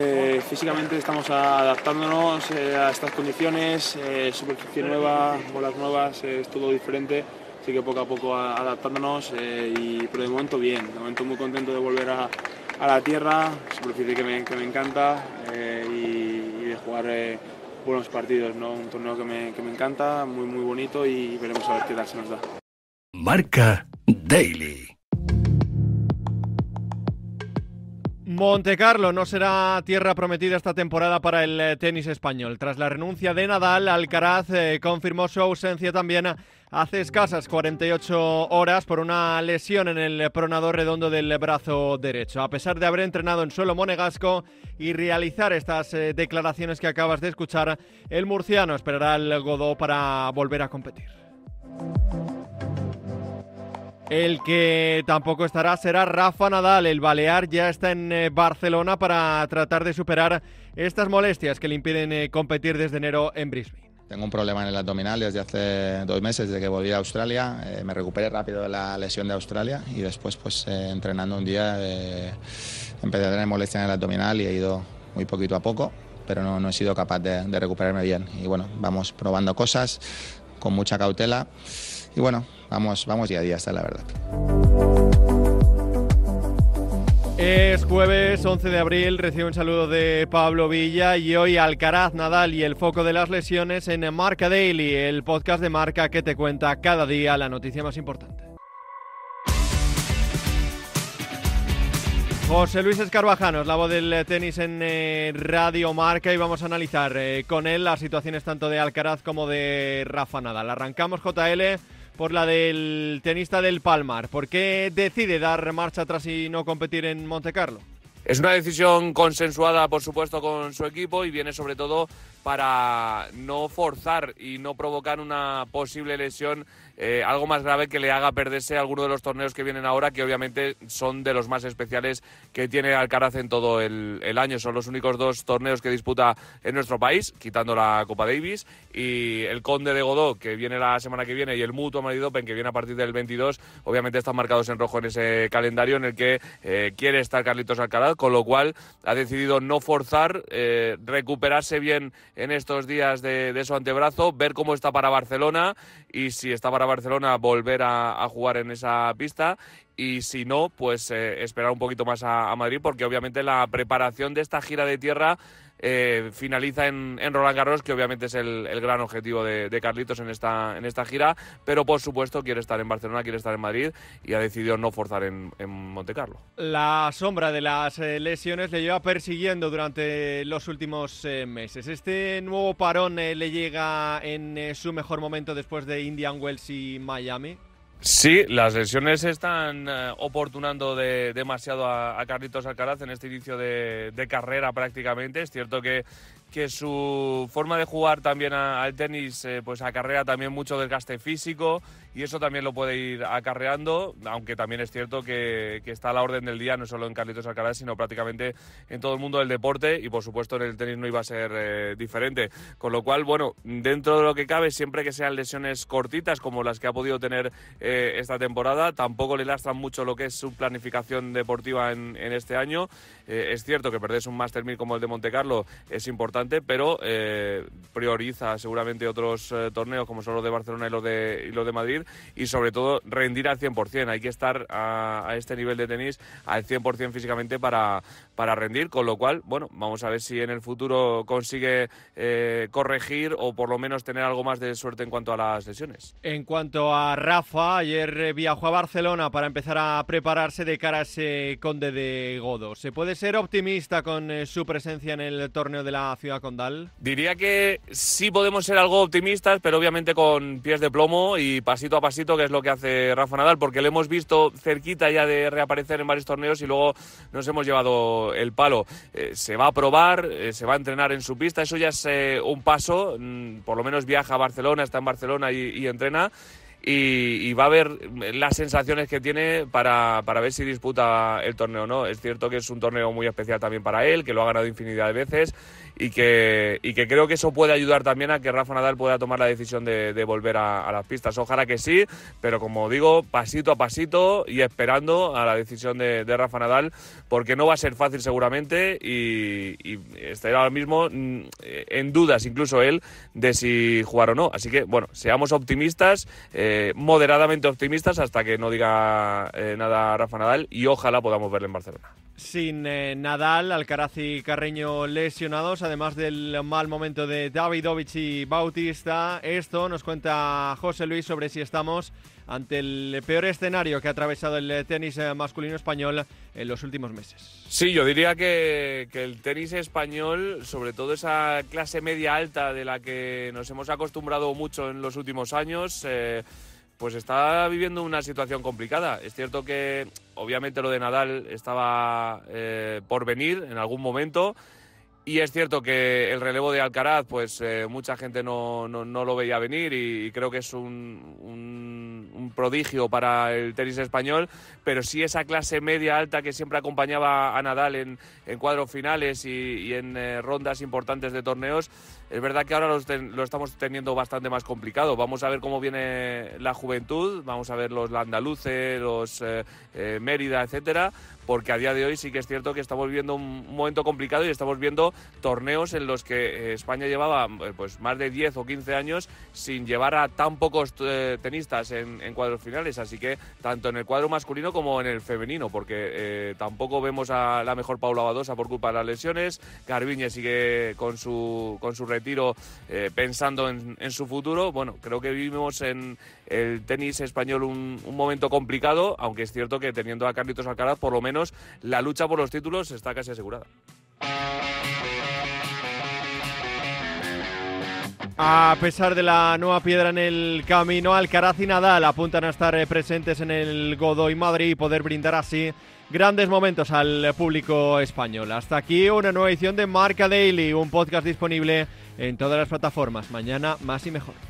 Eh, físicamente estamos adaptándonos eh, a estas condiciones, eh, superficie nueva, bolas nuevas, es todo diferente, así que poco a poco adaptándonos, y, pero de momento bien, de momento muy contento de volver a, la tierra, superficie que me, encanta y, de jugar buenos partidos, ¿no? un torneo que me, encanta, muy muy bonito y veremos a ver qué tal se nos da. Marca Daily. Montecarlo no será tierra prometida esta temporada para el eh, tenis español. Tras la renuncia de Nadal, Alcaraz eh, confirmó su ausencia también hace escasas 48 horas por una lesión en el pronador redondo del brazo derecho. A pesar de haber entrenado en suelo monegasco y realizar estas eh, declaraciones que acabas de escuchar, el murciano esperará al Godó para volver a competir. El que tampoco estará será Rafa Nadal. El balear ya está en eh, Barcelona para tratar de superar estas molestias que le impiden eh, competir desde enero en Brisbane. Tengo un problema en el abdominal desde hace dos meses, desde que volví a Australia. Eh, me recuperé rápido de la lesión de Australia y después, pues entrenando un día, eh, empecé a tener molestia en el abdominal y he ido muy poquito a poco, pero no, he sido capaz de, de recuperarme bien. Y bueno, vamos probando cosas con mucha cautela y bueno, vamos, vamos día a día, hasta la verdad. Es jueves 11 de abril, recibo un saludo de Pablo Villa y hoy Alcaraz, Nadal y el foco de las lesiones en Marca Daily, el podcast de marca que te cuenta cada día la noticia más importante. José Luis es la voz del tenis en eh, Radio Marca y vamos a analizar eh, con él las situaciones tanto de Alcaraz como de Rafa Nadal. Arrancamos JL por la del tenista del Palmar. ¿Por qué decide dar marcha atrás y no competir en Monte Carlo? Es una decisión consensuada, por supuesto, con su equipo y viene sobre todo para no forzar y no provocar una posible lesión eh, algo más grave que le haga perderse alguno de los torneos que vienen ahora, que obviamente son de los más especiales que tiene Alcaraz en todo el, año. Son los únicos dos torneos que disputa en nuestro país, quitando la Copa Davis y el Conde de Godó, que viene la semana que viene, y el Mutuo Madrid Open, que viene a partir del 22. Obviamente están marcados en rojo en ese calendario en el que eh, quiere estar Carlitos Alcaraz con lo cual ha decidido no forzar, eh, recuperarse bien en estos días de, su antebrazo, ver cómo está para Barcelona y si está para Barcelona volver a jugar en esa pista y si no, pues eh, esperar un poquito más a, Madrid, porque obviamente la preparación de esta gira de tierra eh, finaliza en, Roland Garros, que obviamente es el, gran objetivo de, Carlitos en esta, en esta gira, pero por supuesto quiere estar en Barcelona, quiere estar en Madrid y ha decidido no forzar en, Montecarlo. Monte Carlo. La sombra de las eh, lesiones le lleva persiguiendo durante los últimos meses. Este nuevo parón le llega en su mejor momento después de Indian Wells y Miami. Sí, las lesiones están eh, oportunando demasiado a, Carlitos Alcaraz en este inicio de, de, carrera prácticamente. Es cierto que que su forma de jugar también al tenis eh, pues acarrea también mucho desgaste físico y eso también lo puede ir acarreando, aunque también es cierto que, que, está a la orden del día, no solo en Carlitos Alcaraz, sino prácticamente en todo el mundo del deporte y por supuesto en el tenis no iba a ser eh, diferente. Con lo cual, bueno, dentro de lo que cabe, siempre que sean lesiones cortitas como las que ha podido tener eh, esta temporada, tampoco le lastran mucho lo que es su planificación deportiva en, este año. es cierto que perderse un Master 1000 como el de Monte Carlo es importante pero eh, prioriza seguramente otros eh, torneos como son los de Barcelona y los de, de Madrid y sobre todo rendir al 100%. Hay que estar a, este nivel de tenis al 100% físicamente para, para rendir, con lo cual, bueno, vamos a ver si en el futuro consigue eh, corregir o por lo menos tener algo más de suerte en cuanto a las lesiones. En cuanto a Rafa, ayer viajó a Barcelona para empezar a prepararse de cara a ese conde de Godo. ¿Se puede ser optimista con su presencia en el torneo de la Condal? Diría que sí podemos ser algo optimistas, pero obviamente con pies de plomo y pasito a pasito, que es lo que hace Rafa Nadal, porque le hemos visto cerquita ya de reaparecer en varios torneos y luego nos hemos llevado el palo. Eh, se va a probar, eh, se va a entrenar en su pista, eso ya es eh, un paso, mm, por lo menos viaja a Barcelona, está en Barcelona y entrena y, va a ver las sensaciones que tiene para, ver si disputa el torneo o no. Es cierto que es un torneo muy especial también para él, que lo ha ganado infinidad de veces y que, creo que eso puede ayudar también a que Rafa Nadal pueda tomar la decisión de, volver a, las pistas. Ojalá que sí, pero como digo, pasito a pasito y esperando a la decisión de, Rafa Nadal, porque no va a ser fácil seguramente y, y estará ahora mismo mm, eh, en dudas incluso él de si jugar o no. Así que, bueno, seamos optimistas. Eh, eh, moderadamente optimistas hasta que no diga eh, nada Rafa Nadal y ojalá podamos verle en Barcelona. Sin eh, Nadal, Alcaraz y Carreño lesionados, además del mal momento de Davidovich y Bautista, esto nos cuenta José Luis sobre si estamos ante el peor escenario que ha atravesado el tenis masculino español en los últimos meses. Sí, yo diría que, el tenis español, sobre todo esa clase media alta de la que nos hemos acostumbrado mucho en los últimos años, pues está viviendo una situación complicada. Es cierto que obviamente lo de Nadal estaba eh, por venir en algún momento. Y es cierto que el relevo de Alcaraz, pues eh, mucha gente no, lo veía venir y, creo que es un, prodigio para el tenis español, pero sí esa clase media alta que siempre acompañaba a Nadal en, en cuadros finales y, en eh, rondas importantes de torneos, es verdad que ahora lo estamos teniendo bastante más complicado. Vamos a ver cómo viene la juventud, vamos a ver los andaluces, los eh, eh, Mérida, etcétera, porque a día de hoy sí que es cierto que estamos viviendo un momento complicado y estamos viendo torneos en los que eh, España llevaba pues más de 10 o 15 años sin llevar a tan pocos tenistas en, cuadros finales, así que tanto en el cuadro masculino como en el femenino, porque tampoco vemos a la mejor Paula Badosa por culpa de las lesiones, Garbiñe sigue con su con su tiro eh, pensando en, en, su futuro. Bueno, creo que vivimos en el tenis español un, un, momento complicado, aunque es cierto que teniendo a Carlitos Alcaraz, por lo menos la lucha por los títulos está casi asegurada. A pesar de la nueva piedra en el camino, Alcaraz y Nadal apuntan a estar eh, presentes en el Godoy Madrid y poder brindar así grandes momentos al público español. Hasta aquí una nueva edición de Marca Daily, un podcast disponible en todas las plataformas. Mañana más y mejor.